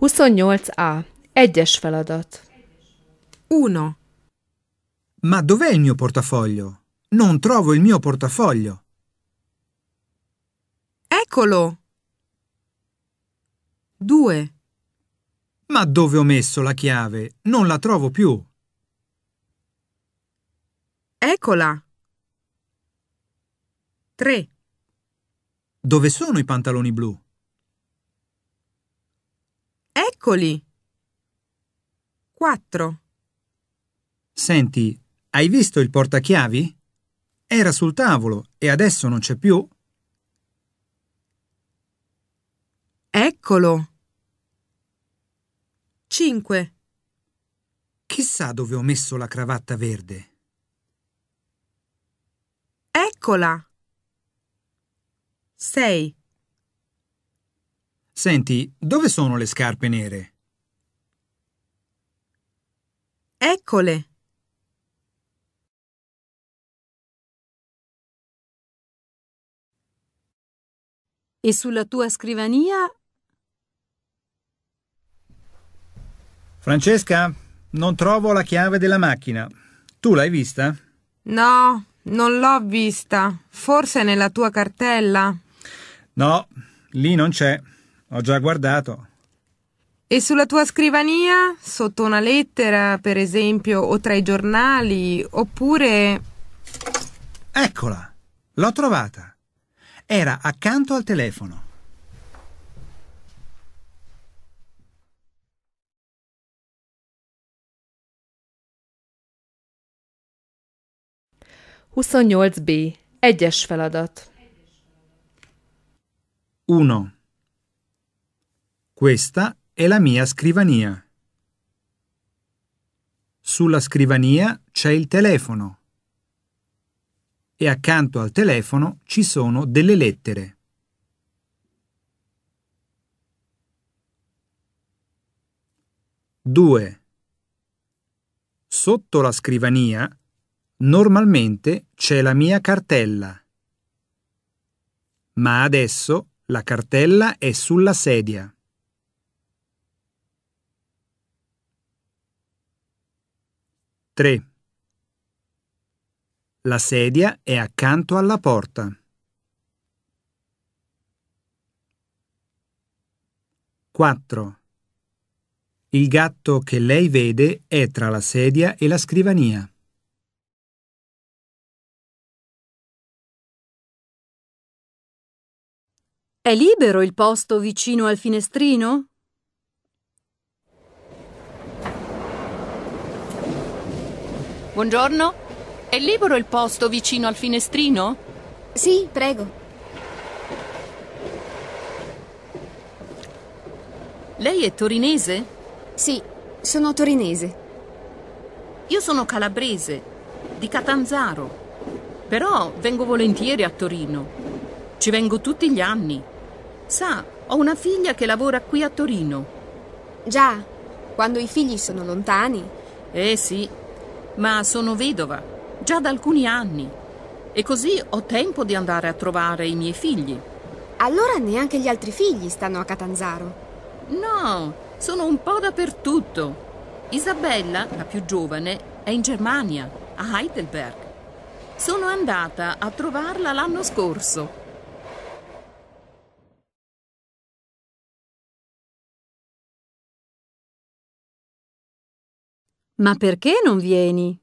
28A. Egyes feladat. 1. Ma dov'è il mio portafoglio? Non trovo il mio portafoglio. Eccolo. 2. Ma dove ho messo la chiave? Non la trovo più. Eccola. 3. Dove sono i pantaloni blu? Eccoli. 4. Senti, hai visto il portachiavi? Era sul tavolo e adesso non c'è più. Eccolo. 5. Chissà dove ho messo la cravatta verde. Eccola. 6. Senti, dove sono le scarpe nere? Eccole. E sulla tua scrivania? Francesca, non trovo la chiave della macchina. Tu l'hai vista? No, non l'ho vista. Forse è nella tua cartella. No, lì non c'è. Ho già guardato. E sulla tua scrivania, sotto una lettera, per esempio, o tra i giornali, oppure... Eccola, l'ho trovata. Era accanto al telefono. Huszonnyolc B. Egyes feladat. 1. Questa è la mia scrivania. Sulla scrivania c'è il telefono e accanto al telefono ci sono delle lettere. Due. Sotto la scrivania normalmente c'è la mia cartella, ma adesso la cartella è sulla sedia. 3. La sedia è accanto alla porta. 4. Il gatto che lei vede è tra la sedia e la scrivania. 5. È libero il posto vicino al finestrino? Buongiorno. È libero il posto vicino al finestrino? Sì, prego. Lei è torinese? Sì, sono torinese. Io sono calabrese, di Catanzaro. Però vengo volentieri a Torino. Ci vengo tutti gli anni. Sa, ho una figlia che lavora qui a Torino. Già, quando i figli sono lontani. Eh sì, ma sono vedova, già da alcuni anni, e così ho tempo di andare a trovare i miei figli. Allora neanche gli altri figli stanno a Catanzaro? No, sono un po' dappertutto. Isabella, la più giovane, è in Germania, a Heidelberg. Sono andata a trovarla l'anno scorso. Ma perché non vieni?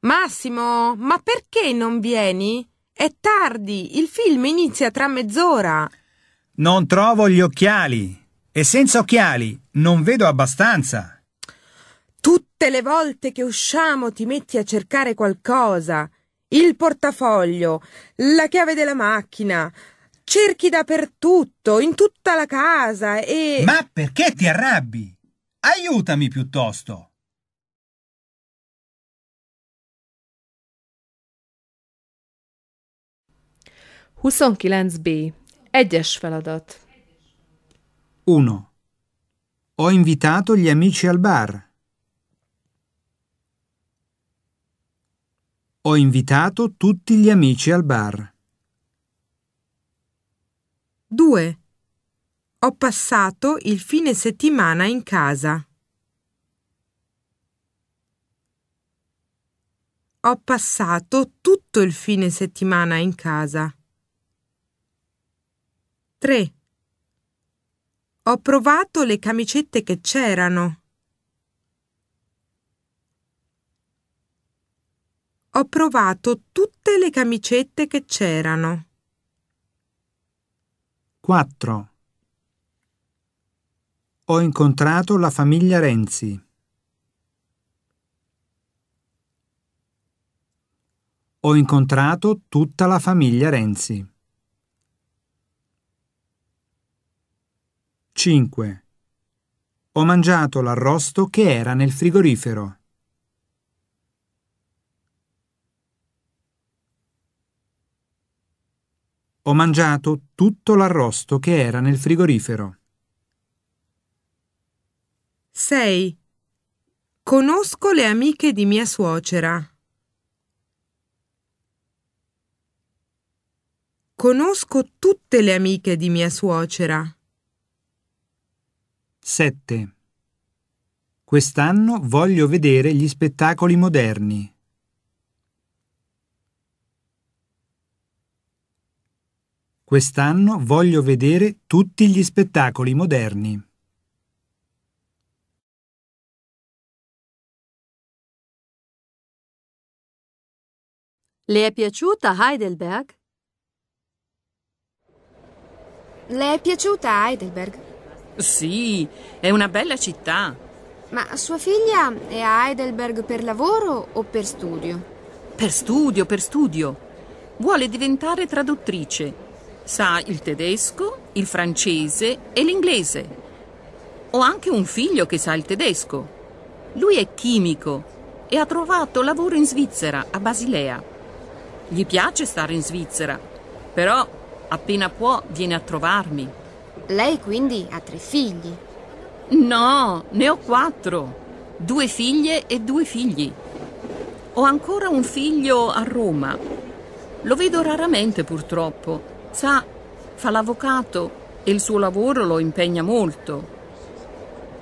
Massimo, ma perché non vieni? È tardi, il film inizia tra mezz'ora. Non trovo gli occhiali e senza occhiali non vedo abbastanza. Tutte le volte che usciamo ti metti a cercare qualcosa. Il portafoglio, la chiave della macchina. Cerchi dappertutto, in tutta la casa e... Ma perché ti arrabbi? Aiutami piuttosto! Huszonkilenc B. Egyes feladat. 1. Ho invitato gli amici al bar. Ho invitato tutti gli amici al bar. 2. Ho passato il fine settimana in casa. Ho passato tutto il fine settimana in casa. 3. Ho provato le camicette che c'erano. Ho provato tutte le camicette che c'erano. 4. Ho incontrato la famiglia Renzi. Ho incontrato tutta la famiglia Renzi. 5. Ho mangiato l'arrosto che era nel frigorifero. Ho mangiato tutto l'arrosto che era nel frigorifero. 6. Conosco le amiche di mia suocera. Conosco tutte le amiche di mia suocera. 7. Quest'anno voglio vedere gli spettacoli moderni. 'Quest'anno voglio vedere tutti gli spettacoli moderni. Le è piaciuta Heidelberg? Le è piaciuta Heidelberg? Sì, è una bella città. Ma sua figlia è a Heidelberg per lavoro o per studio? Per studio, per studio. Vuole diventare traduttrice. Sa il tedesco, il francese e l'inglese. Ho anche un figlio che sa il tedesco. Lui è chimico e ha trovato lavoro in Svizzera, a Basilea. Gli piace stare in Svizzera, però appena può viene a trovarmi. Lei quindi ha tre figli? No, ne ho quattro. Due figlie e due figli. Ho ancora un figlio a Roma. Lo vedo raramente purtroppo. Sa, fa l'avvocato e il suo lavoro lo impegna molto.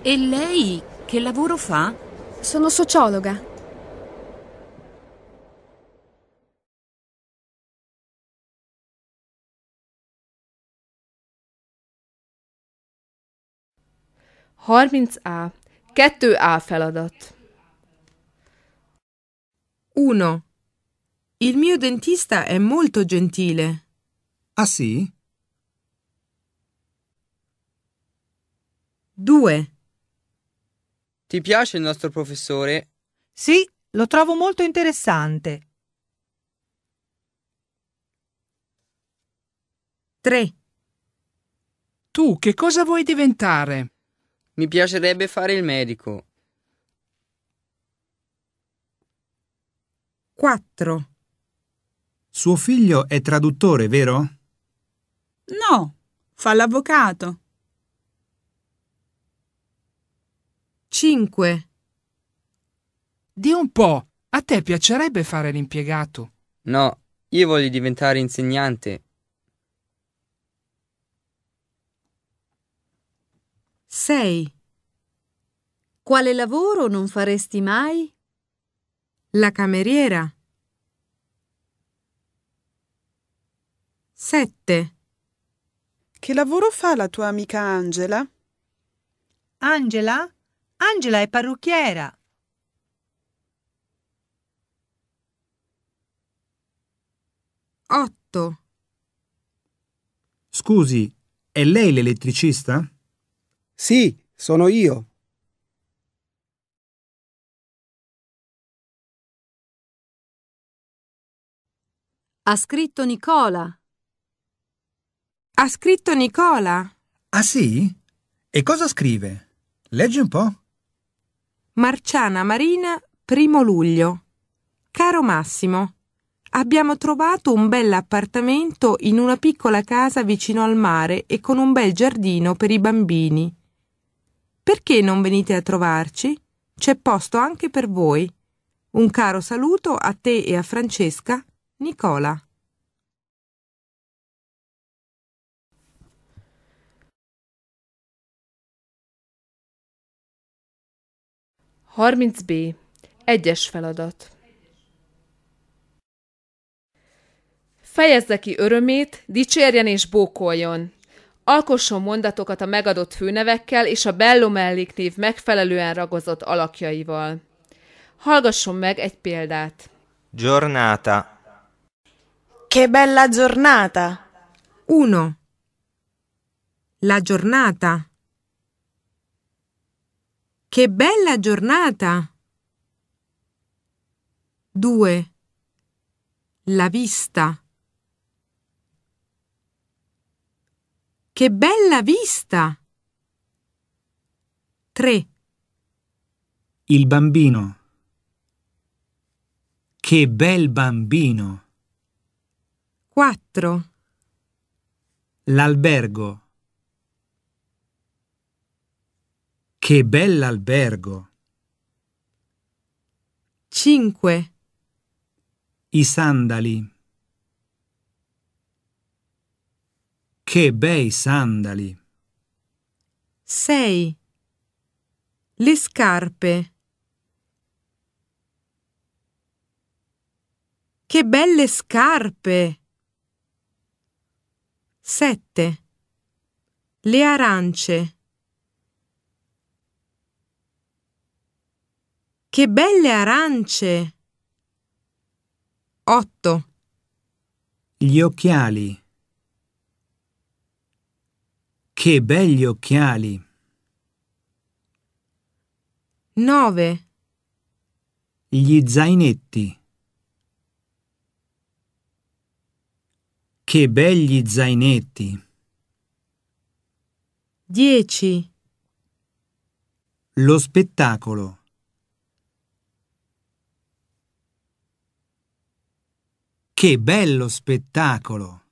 E lei che lavoro fa? Sono sociologa. 30A. 2A feladat. 1. Il mio dentista è molto gentile. Ah sì? 2. Ti piace il nostro professore? Sì, lo trovo molto interessante. 3. Tu che cosa vuoi diventare? Mi piacerebbe fare il medico. 4. Suo figlio è traduttore, vero? No, fa l'avvocato. 5. Di un po', a te piacerebbe fare l'impiegato? No, io voglio diventare insegnante. 6. Quale lavoro non faresti mai? La cameriera. 7. Che lavoro fa la tua amica Angela? Angela? Angela è parrucchiera. 8. Scusi, è lei l'elettricista? Sì, sono io. Ha scritto Nicola. Ha scritto Nicola. Ah sì? E cosa scrive? Leggi un po'. Marciana Marina, primo luglio. Caro Massimo, abbiamo trovato un bel appartamento in una piccola casa vicino al mare e con un bel giardino per i bambini. Perché non venite a trovarci? C'è posto anche per voi. Un caro saluto a te e a Francesca, Nicola. Harminc B. Egyes feladat. Fejezze ki örömét, dicsérjen és bókoljon! Alkosson mondatokat a megadott főnevekkel és a Bello név megfelelően ragozott alakjaival. Hallgasson meg egy példát. Giornata. Che bella giornata. Uno. La giornata. Che bella giornata. Due. La vista. Che bella vista! 3. Il bambino. Che bel bambino! 4. L'albergo. Che bell'albergo! 5. I sandali. Che bei sandali! 6. Le scarpe. Che belle scarpe! 7. Le arance. Che belle arance! 8. Gli occhiali. Che begli occhiali! 9. Gli zainetti. Che begli zainetti! 10. Lo spettacolo. Che bello spettacolo!